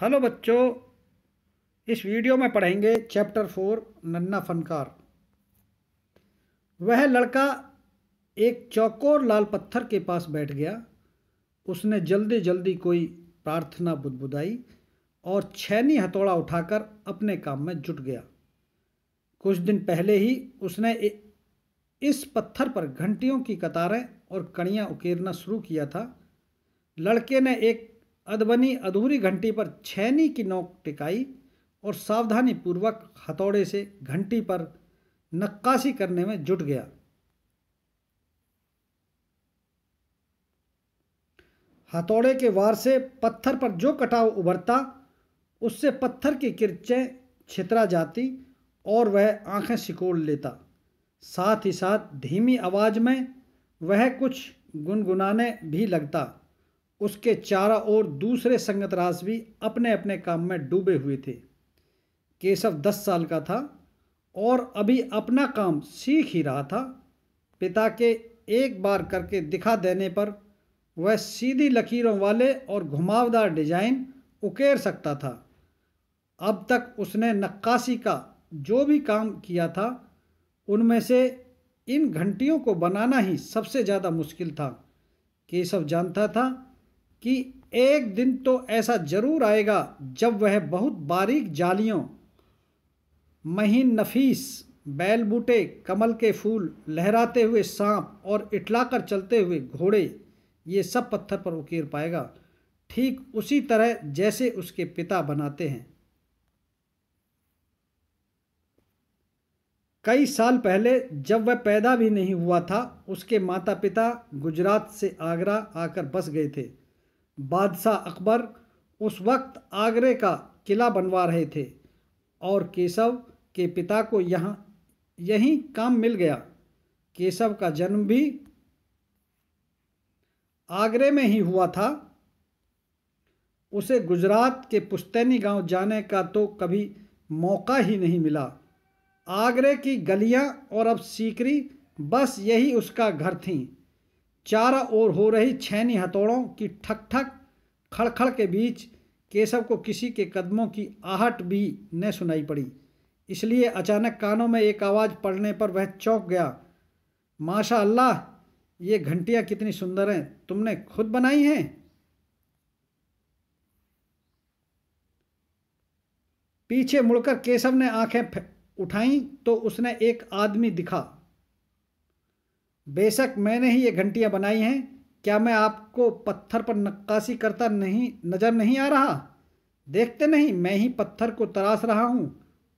hello बच्चों इस video में पढ़ेंगे चैप्टर फोर नन्ना फनकार वह लड़का एक चौकोर लाल पत्थर के पास बैठ गया उसने जल्दी जल्दी कोई प्रार्थना बुदबुदाई और छैनी हथौड़ा उठाकर अपने काम में जुट गया कुछ दिन पहले ही उसने इस पत्थर पर घंटियों की कतारें और कड़ियाँ उकेरना शुरू किया था लड़के ने एक अधबनी अधूरी घंटी पर छैनी की नोक टिकाई और सावधानी पूर्वक हथौड़े से घंटी पर नक्काशी करने में जुट गया हथौड़े के वार से पत्थर पर जो कटाव उभरता उससे पत्थर की किरचें छितरा जाती और वह आंखें सिकोड़ लेता साथ ही साथ धीमी आवाज़ में वह कुछ गुनगुनाने भी लगता उसके चारों ओर दूसरे संगत राज भी अपने अपने काम में डूबे हुए थे केशव दस साल का था और अभी अपना काम सीख ही रहा था पिता के एक बार करके दिखा देने पर वह सीधी लकीरों वाले और घुमावदार डिजाइन उकेर सकता था अब तक उसने नक्काशी का जो भी काम किया था उनमें से इन घंटियों को बनाना ही सबसे ज़्यादा मुश्किल था केशव जानता था कि एक दिन तो ऐसा ज़रूर आएगा जब वह बहुत बारीक जालियों महीन नफीस बैल बूटे कमल के फूल लहराते हुए सांप और इटलाकर चलते हुए घोड़े ये सब पत्थर पर उकेर पाएगा ठीक उसी तरह जैसे उसके पिता बनाते हैं कई साल पहले जब वह पैदा भी नहीं हुआ था उसके माता पिता गुजरात से आगरा आकर बस गए थे बादशाह अकबर उस वक्त आगरे का किला बनवा रहे थे और केशव के पिता को यहाँ यही काम मिल गया केशव का जन्म भी आगरे में ही हुआ था उसे गुजरात के पुश्तैनी गांव जाने का तो कभी मौका ही नहीं मिला आगरे की गलियां और अब सीकरी बस यही उसका घर थीं चारा ओर हो रही छैनी हथौड़ों की ठक ठक खड़खड़ के बीच केशव को किसी के कदमों की आहट भी न सुनाई पड़ी इसलिए अचानक कानों में एक आवाज़ पड़ने पर वह चौंक गया माशा अल्लाह ये घंटियाँ कितनी सुंदर हैं तुमने खुद बनाई हैं पीछे मुड़कर केशव ने आंखें उठाई तो उसने एक आदमी दिखा बेशक मैंने ही ये घंटियाँ बनाई हैं क्या मैं आपको पत्थर पर नक्काशी करता नहीं नज़र नहीं आ रहा देखते नहीं मैं ही पत्थर को तराश रहा हूँ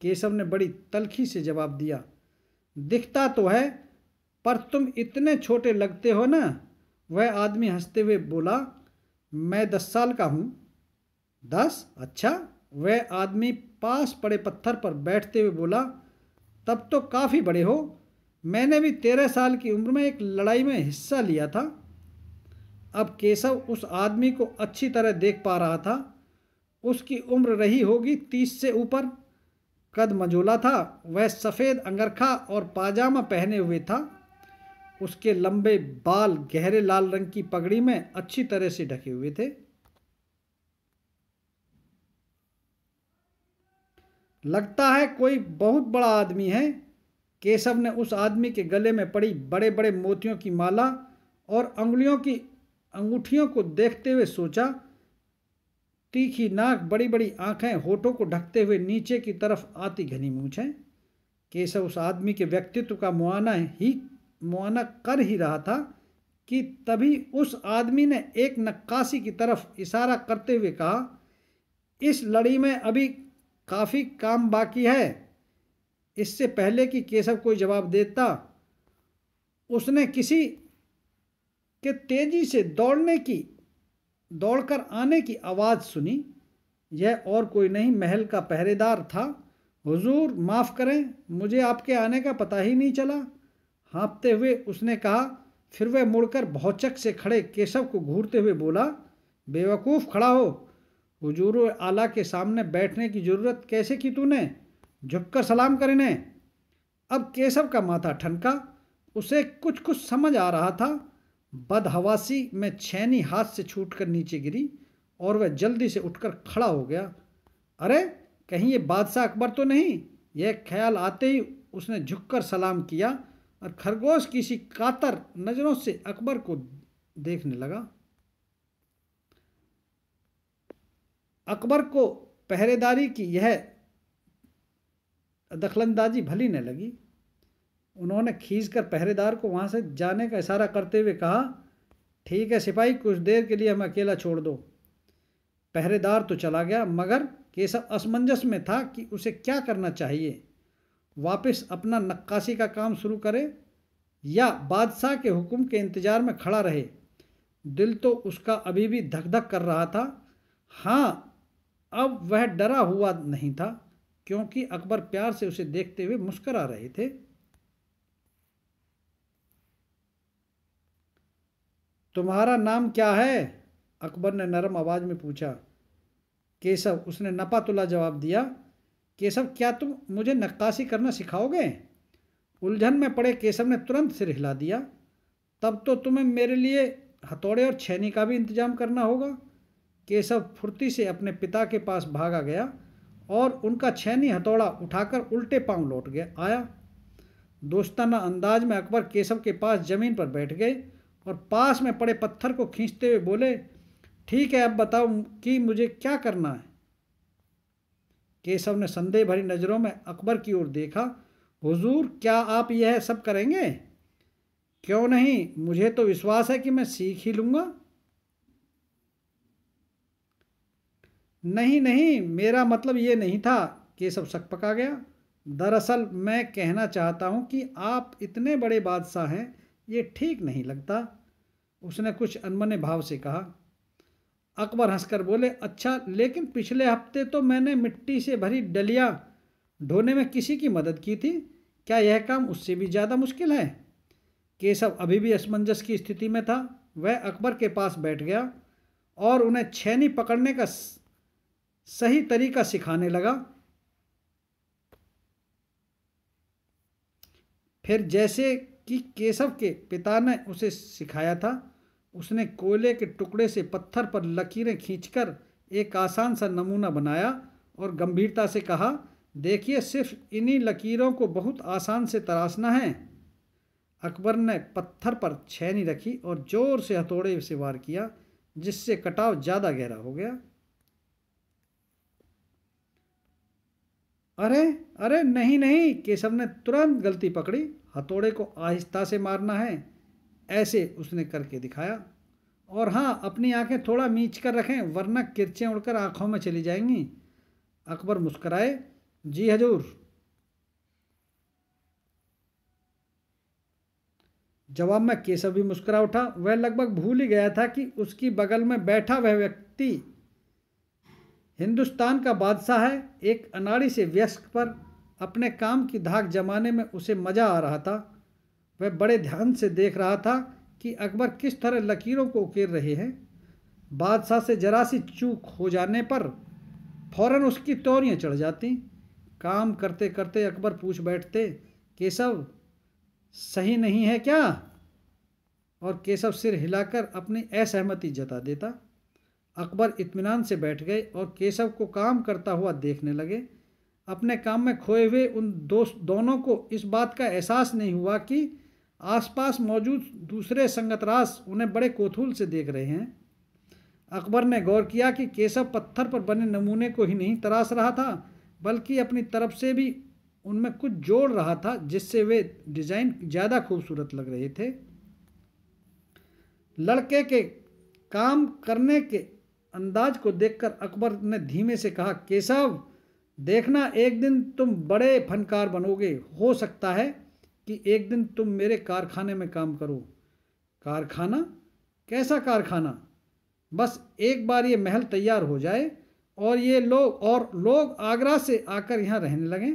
केशव ने बड़ी तलखी से जवाब दिया दिखता तो है पर तुम इतने छोटे लगते हो ना वह आदमी हंसते हुए बोला मैं दस साल का हूँ दस अच्छा वह आदमी पास पड़े पत्थर पर बैठते हुए बोला तब तो काफ़ी बड़े हो मैंने भी तेरह साल की उम्र में एक लड़ाई में हिस्सा लिया था अब केशव उस आदमी को अच्छी तरह देख पा रहा था उसकी उम्र रही होगी तीस से ऊपर कद मजोला था वह सफ़ेद अंगरखा और पाजामा पहने हुए था उसके लंबे बाल गहरे लाल रंग की पगड़ी में अच्छी तरह से ढके हुए थे लगता है कोई बहुत बड़ा आदमी है केशव ने उस आदमी के गले में पड़ी बड़े बड़े मोतियों की माला और अंगुलियों की अंगूठियों को देखते हुए सोचा तीखी नाक बड़ी बड़ी आंखें होठों को ढकते हुए नीचे की तरफ आती घनी मूछें केशव उस आदमी के व्यक्तित्व का मुआना ही मुआना कर ही रहा था कि तभी उस आदमी ने एक नक्काशी की तरफ इशारा करते हुए कहा इस लड़ी में अभी काफ़ी काम बाकी है इससे पहले कि केशव कोई जवाब देता उसने किसी के तेजी से दौड़ने की दौड़कर आने की आवाज़ सुनी यह और कोई नहीं महल का पहरेदार था हुजूर माफ़ करें मुझे आपके आने का पता ही नहीं चला हाँपते हुए उसने कहा फिर वह मुड़कर भौचक से खड़े केशव को घूरते हुए बोला बेवकूफ़ खड़ा हो हुजूर आला के सामने बैठने की ज़रूरत कैसे की तूने झुककर सलाम कर इन्हें अब केशव का माथा ठनका उसे कुछ कुछ समझ आ रहा था बदहवासी में छैनी हाथ से छूट कर नीचे गिरी और वह जल्दी से उठकर खड़ा हो गया अरे कहीं ये बादशाह अकबर तो नहीं यह ख्याल आते ही उसने झुककर सलाम किया और खरगोश किसी कातर नज़रों से अकबर को देखने लगा अकबर को पहरेदारी की यह दखलंदाजी भली न लगी उन्होंने खींच कर पहरेदार को वहाँ से जाने का इशारा करते हुए कहा ठीक है सिपाही कुछ देर के लिए हमें अकेला छोड़ दो पहरेदार तो चला गया मगर केशव असमंजस में था कि उसे क्या करना चाहिए वापस अपना नक्काशी का काम शुरू करे या बादशाह के हुक्म के इंतज़ार में खड़ा रहे दिल तो उसका अभी भी धक धक कर रहा था हाँ अब वह डरा हुआ नहीं था क्योंकि अकबर प्यार से उसे देखते हुए मुस्करा रहे थे तुम्हारा नाम क्या है अकबर ने नरम आवाज़ में पूछा केशव उसने नपातुला जवाब दिया केशव क्या तुम मुझे नक्काशी करना सिखाओगे उलझन में पड़े केशव ने तुरंत सिर हिला दिया तब तो तुम्हें मेरे लिए हथौड़े और छैनी का भी इंतजाम करना होगा केशव फुर्ती से अपने पिता के पास भागा गया और उनका छैनी हथौड़ा उठाकर उल्टे पांव लौट गया आया दोस्ताना अंदाज में अकबर केशव के पास जमीन पर बैठ गए और पास में पड़े पत्थर को खींचते हुए बोले ठीक है अब बताओ कि मुझे क्या करना है केशव ने संदेह भरी नज़रों में अकबर की ओर देखा हुजूर क्या आप यह सब करेंगे क्यों नहीं मुझे तो विश्वास है कि मैं सीख ही लूँगा नहीं नहीं मेरा मतलब ये नहीं था कि सब शक पका गया दरअसल मैं कहना चाहता हूँ कि आप इतने बड़े बादशाह हैं ये ठीक नहीं लगता उसने कुछ अनमने भाव से कहा अकबर हंसकर बोले अच्छा लेकिन पिछले हफ्ते तो मैंने मिट्टी से भरी डलिया ढोने में किसी की मदद की थी क्या यह काम उससे भी ज़्यादा मुश्किल है केशव अभी भी असमंजस की स्थिति में था वह अकबर के पास बैठ गया और उन्हें छैनी पकड़ने का सही तरीका सिखाने लगा फिर जैसे कि केशव के पिता ने उसे सिखाया था उसने कोयले के टुकड़े से पत्थर पर लकीरें खींचकर एक आसान सा नमूना बनाया और गंभीरता से कहा देखिए सिर्फ इन्हीं लकीरों को बहुत आसान से तराशना है अकबर ने पत्थर पर छैनी रखी और ज़ोर से हथौड़े से वार किया जिससे कटाव ज़्यादा गहरा हो गया अरे अरे नहीं नहीं केशव ने तुरंत गलती पकड़ी हथौड़े को आहिस्ता से मारना है ऐसे उसने करके दिखाया और हाँ अपनी आंखें थोड़ा मीच कर रखें वरना किरचें उड़कर आंखों में चली जाएंगी अकबर मुस्कराए जी हजूर जवाब में केशव भी मुस्करा उठा वह लगभग भूल ही गया था कि उसकी बगल में बैठा वह व्यक्ति हिंदुस्तान का बादशाह है एक अनाड़ी से व्यस्क पर अपने काम की धाक जमाने में उसे मज़ा आ रहा था वह बड़े ध्यान से देख रहा था कि अकबर किस तरह लकीरों को उकेर रहे हैं बादशाह से जरा सी चूक हो जाने पर फौरन उसकी तौरियाँ चढ़ जाती काम करते करते अकबर पूछ बैठते केशव सही नहीं है क्या और केशव सिर हिलाकर अपनी असहमति जता देता अकबर इत्मीनान से बैठ गए और केशव को काम करता हुआ देखने लगे अपने काम में खोए हुए उन दो दोनों को इस बात का एहसास नहीं हुआ कि आसपास मौजूद दूसरे संगतरास उन्हें बड़े कोथूल से देख रहे हैं अकबर ने गौर किया कि केशव पत्थर पर बने नमूने को ही नहीं तराश रहा था बल्कि अपनी तरफ से भी उनमें कुछ जोड़ रहा था जिससे वे डिज़ाइन ज़्यादा खूबसूरत लग रहे थे लड़के के काम करने के अंदाज को देखकर अकबर ने धीमे से कहा केशव देखना एक दिन तुम बड़े फनकार बनोगे हो सकता है कि एक दिन तुम मेरे कारखाने में काम करो कारखाना कैसा कारखाना बस एक बार ये महल तैयार हो जाए और ये लोग और लोग आगरा से आकर यहाँ रहने लगें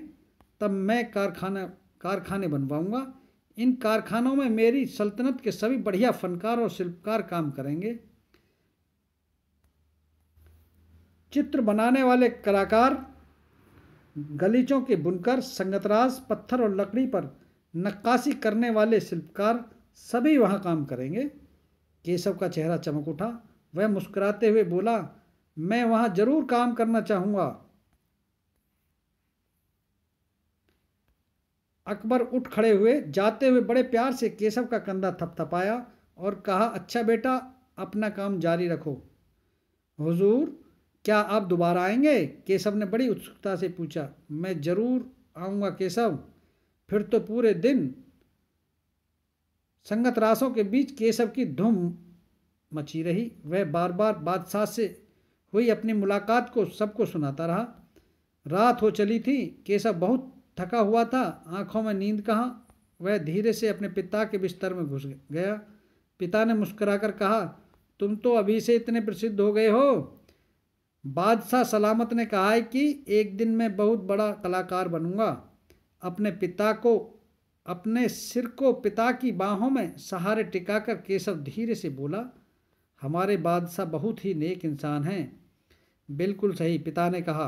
तब मैं कारखाना कारखाने बनवाऊँगा इन कारखानों में मेरी सल्तनत के सभी बढ़िया फनकार और शिल्पकार काम करेंगे चित्र बनाने वाले कलाकार गलीचों के बुनकर संगतराज पत्थर और लकड़ी पर नक्काशी करने वाले शिल्पकार सभी वहाँ काम करेंगे केशव का चेहरा चमक उठा वह मुस्कुराते हुए बोला मैं वहाँ जरूर काम करना चाहूँगा अकबर उठ खड़े हुए जाते हुए बड़े प्यार से केशव का कंधा थपथपाया और कहा अच्छा बेटा अपना काम जारी रखो हुजूर क्या आप दोबारा आएंगे केशव ने बड़ी उत्सुकता से पूछा मैं ज़रूर आऊँगा केशव फिर तो पूरे दिन संगत रासों के बीच केशव की धुम मची रही वह बार बार बादशाह से हुई अपनी मुलाकात को सबको सुनाता रहा रात हो चली थी केशव बहुत थका हुआ था आंखों में नींद कहाँ वह धीरे से अपने पिता के बिस्तर में घुस गया पिता ने मुस्कुराकर कहा तुम तो अभी से इतने प्रसिद्ध हो गए हो बादशाह सलामत ने कहा है कि एक दिन मैं बहुत बड़ा कलाकार बनूंगा अपने पिता को अपने सिर को पिता की बाहों में सहारे टिकाकर केशव धीरे से बोला हमारे बादशाह बहुत ही नेक इंसान हैं बिल्कुल सही पिता ने कहा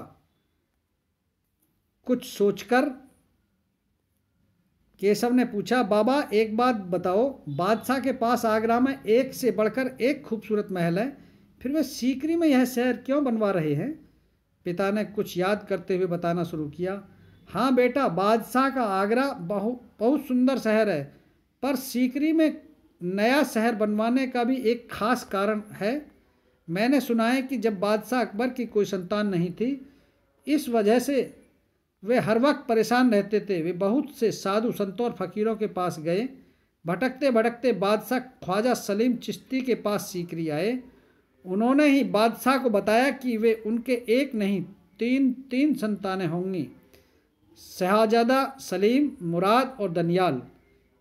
कुछ सोचकर केशव ने पूछा बाबा एक बात बताओ बादशाह के पास आगरा में एक से बढ़कर एक खूबसूरत महल है फिर वे सीकरी में यह शहर क्यों बनवा रहे हैं पिता ने कुछ याद करते हुए बताना शुरू किया हाँ बेटा बादशाह का आगरा बहु बहुत सुंदर शहर है पर सीकरी में नया शहर बनवाने का भी एक खास कारण है मैंने सुना है कि जब बादशाह अकबर की कोई संतान नहीं थी इस वजह से वे हर वक्त परेशान रहते थे वे बहुत से साधु संतों और फकीरों के पास गए भटकते भटकते बादशाह ख्वाजा सलीम चिश्ती के पास सीकरी आए उन्होंने ही बादशाह को बताया कि वे उनके एक नहीं तीन तीन संतानें होंगी शहजादा सलीम मुराद और दनियाल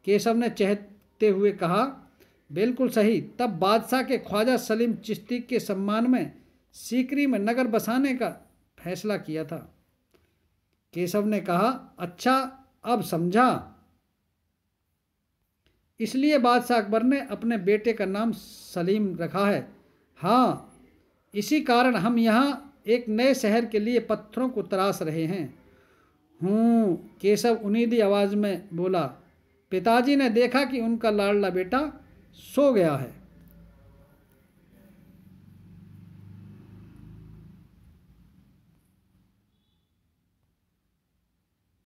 केशव ने चहते हुए कहा बिल्कुल सही तब बादशाह के ख्वाजा सलीम चिश्ती के सम्मान में सीकरी में नगर बसाने का फैसला किया था केशव ने कहा अच्छा अब समझा इसलिए बादशाह अकबर ने अपने बेटे का नाम सलीम रखा है हाँ इसी कारण हम यहाँ एक नए शहर के लिए पत्थरों को तराश रहे हैं हूँ केशव उनीदी आवाज़ में बोला पिताजी ने देखा कि उनका लाडला बेटा सो गया है